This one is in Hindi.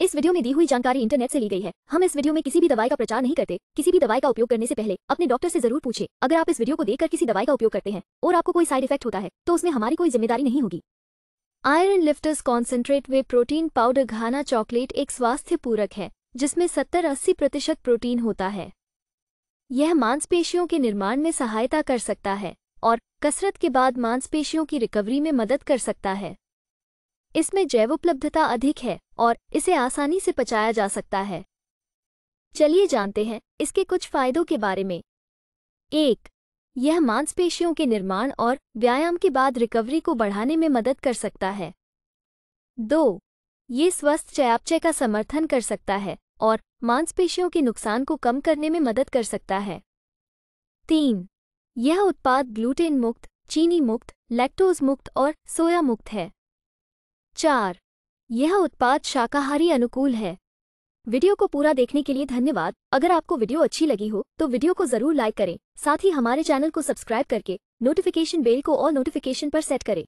इस वीडियो में दी हुई जानकारी इंटरनेट से ली गई है हम इस वीडियो में किसी भी दवाई का प्रचार नहीं करते किसी भी दवाई का उपयोग करने से पहले अपने डॉक्टर से जरूर पूछे अगर आप इस वीडियो को देखकर किसी दवाई का उपयोग करते हैं और आपको कोई साइड इफेक्ट होता है तो उसमें हमारी कोई जिम्मेदारी नहीं होगी iron lifters concentrate whey protein powder Ghana chocolate एक स्वास्थ्य पूरक है जिसमें सत्तर अस्सी प्रतिशत प्रोटीन होता है यह मांसपेशियों के निर्माण में सहायता कर सकता है और कसरत के बाद मांसपेशियों की रिकवरी में मदद कर सकता है इसमें जैव उपलब्धता अधिक है और इसे आसानी से पचाया जा सकता है चलिए जानते हैं इसके कुछ फायदों के बारे में एक यह मांसपेशियों के निर्माण और व्यायाम के बाद रिकवरी को बढ़ाने में मदद कर सकता है दो ये स्वस्थ चयापचय का समर्थन कर सकता है और मांसपेशियों के नुकसान को कम करने में मदद कर सकता है तीन यह उत्पाद ग्लूटेन मुक्त चीनी मुक्त लैक्टोज मुक्त और सोया मुक्त है चार यह उत्पाद शाकाहारी अनुकूल है वीडियो को पूरा देखने के लिए धन्यवाद अगर आपको वीडियो अच्छी लगी हो तो वीडियो को जरूर लाइक करें साथ ही हमारे चैनल को सब्सक्राइब करके नोटिफिकेशन बेल को और नोटिफिकेशन पर सेट करें